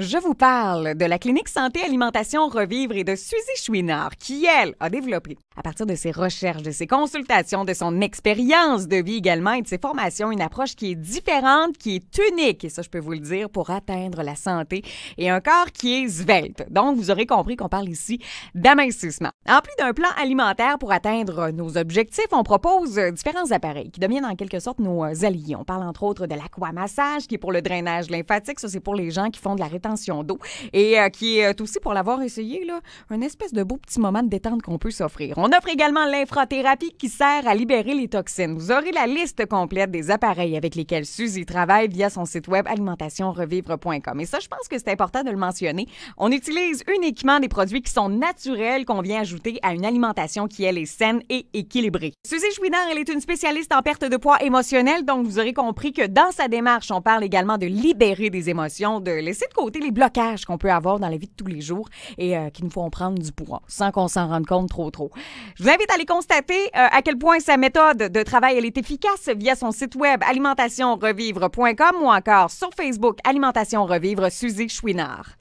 Je vous parle de la clinique Santé Alimentation Revivre et de Suzy Chouinard, qui, elle, a développé, à partir de ses recherches, de ses consultations, de son expérience de vie également et de ses formations, une approche qui est différente, qui est unique, et ça, je peux vous le dire, pour atteindre la santé et un corps qui est svelte. Donc, vous aurez compris qu'on parle ici d'amincissement. En plus d'un plan alimentaire pour atteindre nos objectifs, on propose différents appareils qui deviennent en quelque sorte nos alliés. On parle entre autres de l'aquamassage, qui est pour le drainage lymphatique, ça, c'est pour les gens qui font de la rétention d'eau et euh, qui est euh, aussi, pour l'avoir essayé, là, un espèce de beau petit moment de détente qu'on peut s'offrir. On offre également l'infrathérapie qui sert à libérer les toxines. Vous aurez la liste complète des appareils avec lesquels Suzy travaille via son site web alimentationrevivre.com Et ça, je pense que c'est important de le mentionner. On utilise uniquement des produits qui sont naturels qu'on vient ajouter à une alimentation qui, elle, est saine et équilibrée. Suzy Chouinard, elle est une spécialiste en perte de poids émotionnelle, donc vous aurez compris que dans sa démarche, on parle également de libérer des émotions, de laisser de côté les blocages qu'on peut avoir dans la vie de tous les jours et euh, qui nous font prendre du poids sans qu'on s'en rende compte trop trop. Je vous invite à aller constater euh, à quel point sa méthode de travail est efficace via son site web alimentationrevivre.com ou encore sur Facebook Alimentation Revivre Suzy Chouinard.